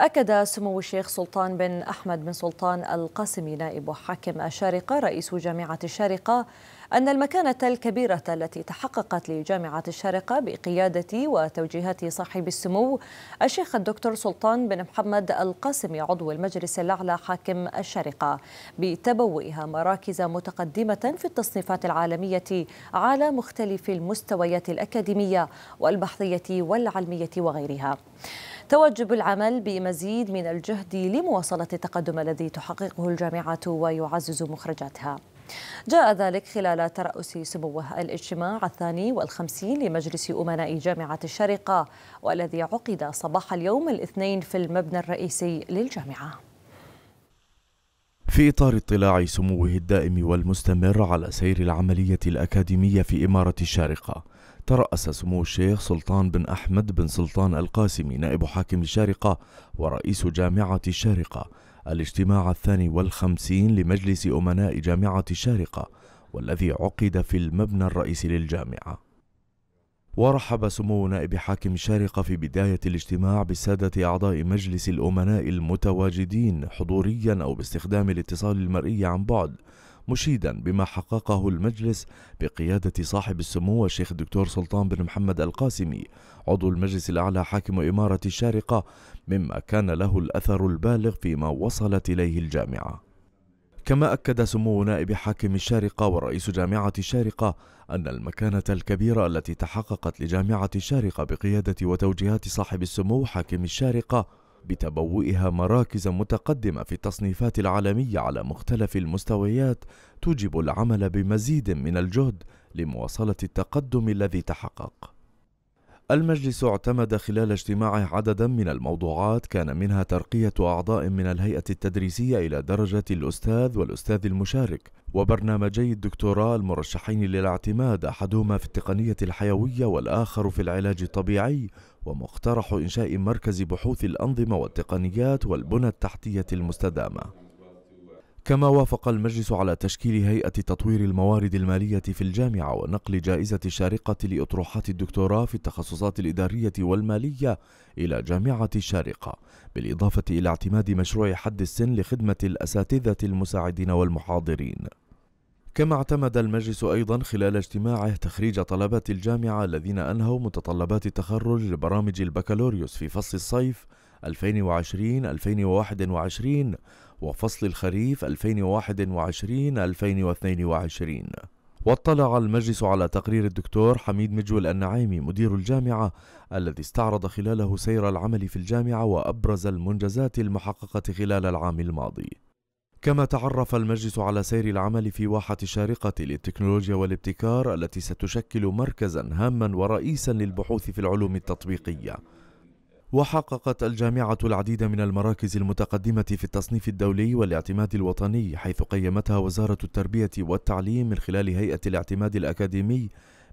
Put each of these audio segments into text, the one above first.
أكد سمو الشيخ سلطان بن أحمد بن سلطان القاسمي نائب حاكم الشارقة رئيس جامعة الشارقة أن المكانة الكبيرة التي تحققت لجامعة الشارقة بقيادة وتوجيهات صاحب السمو الشيخ الدكتور سلطان بن محمد القاسمي عضو المجلس الأعلى حاكم الشارقة بتبوئها مراكز متقدمة في التصنيفات العالمية على مختلف المستويات الأكاديمية والبحثية والعلمية وغيرها. توجب العمل بمزيد من الجهد لمواصلة التقدم الذي تحققه الجامعة ويعزز مخرجاتها جاء ذلك خلال ترأس سموه الاجتماع الثاني والخمسين لمجلس أمناء جامعة الشرقة والذي عقد صباح اليوم الاثنين في المبنى الرئيسي للجامعة في إطار اطلاع سموه الدائم والمستمر على سير العملية الأكاديمية في إمارة الشارقة ترأس سمو الشيخ سلطان بن أحمد بن سلطان القاسمي نائب حاكم الشارقة ورئيس جامعة الشارقة الاجتماع الثاني والخمسين لمجلس أمناء جامعة الشارقة والذي عقد في المبنى الرئيسي للجامعة ورحب سمو نائب حاكم شارقة في بداية الاجتماع بسادة أعضاء مجلس الأمناء المتواجدين حضوريا أو باستخدام الاتصال المرئي عن بعد مشيدا بما حققه المجلس بقيادة صاحب السمو الشيخ الدكتور سلطان بن محمد القاسمي عضو المجلس الأعلى حاكم إمارة الشارقة مما كان له الأثر البالغ فيما وصلت إليه الجامعة كما أكد سمو نائب حاكم الشارقة ورئيس جامعة الشارقة أن المكانة الكبيرة التي تحققت لجامعة الشارقة بقيادة وتوجيهات صاحب السمو حاكم الشارقة بتبوئها مراكز متقدمة في التصنيفات العالمية على مختلف المستويات توجب العمل بمزيد من الجهد لمواصلة التقدم الذي تحقق المجلس اعتمد خلال اجتماعه عددا من الموضوعات كان منها ترقية أعضاء من الهيئة التدريسية إلى درجة الأستاذ والأستاذ المشارك وبرنامجي الدكتوراه المرشحين للاعتماد أحدهما في التقنية الحيوية والآخر في العلاج الطبيعي ومقترح إنشاء مركز بحوث الأنظمة والتقنيات والبنى التحتية المستدامة كما وافق المجلس على تشكيل هيئة تطوير الموارد المالية في الجامعة ونقل جائزة الشارقة لأطروحات الدكتوراه في التخصصات الإدارية والمالية إلى جامعة الشارقة بالإضافة إلى اعتماد مشروع حد السن لخدمة الأساتذة المساعدين والمحاضرين كما اعتمد المجلس أيضا خلال اجتماعه تخريج طلبة الجامعة الذين أنهوا متطلبات التخرج لبرامج البكالوريوس في فصل الصيف 2020 2021 وفصل الخريف 2021 2022 واطلع المجلس على تقرير الدكتور حميد مجول النعيمي مدير الجامعة الذي استعرض خلاله سير العمل في الجامعة وأبرز المنجزات المحققة خلال العام الماضي كما تعرف المجلس على سير العمل في واحة الشارقة للتكنولوجيا والابتكار التي ستشكل مركزا هاما ورئيسا للبحوث في العلوم التطبيقية وحققت الجامعة العديد من المراكز المتقدمة في التصنيف الدولي والاعتماد الوطني حيث قيمتها وزارة التربية والتعليم من خلال هيئة الاعتماد الأكاديمي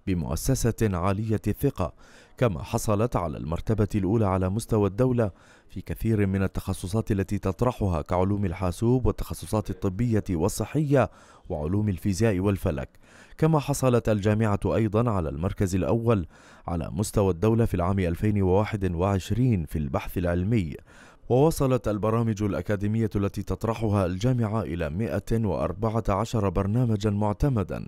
بمؤسسة عالية الثقة كما حصلت على المرتبة الأولى على مستوى الدولة في كثير من التخصصات التي تطرحها كعلوم الحاسوب والتخصصات الطبية والصحية وعلوم الفيزياء والفلك كما حصلت الجامعة أيضا على المركز الأول على مستوى الدولة في العام 2021 في البحث العلمي ووصلت البرامج الأكاديمية التي تطرحها الجامعة إلى 114 برنامجا معتمدا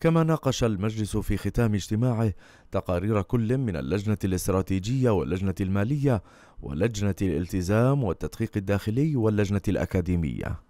كما ناقش المجلس في ختام اجتماعه تقارير كل من اللجنة الاستراتيجية واللجنة المالية ولجنة الالتزام والتدقيق الداخلي واللجنة الأكاديمية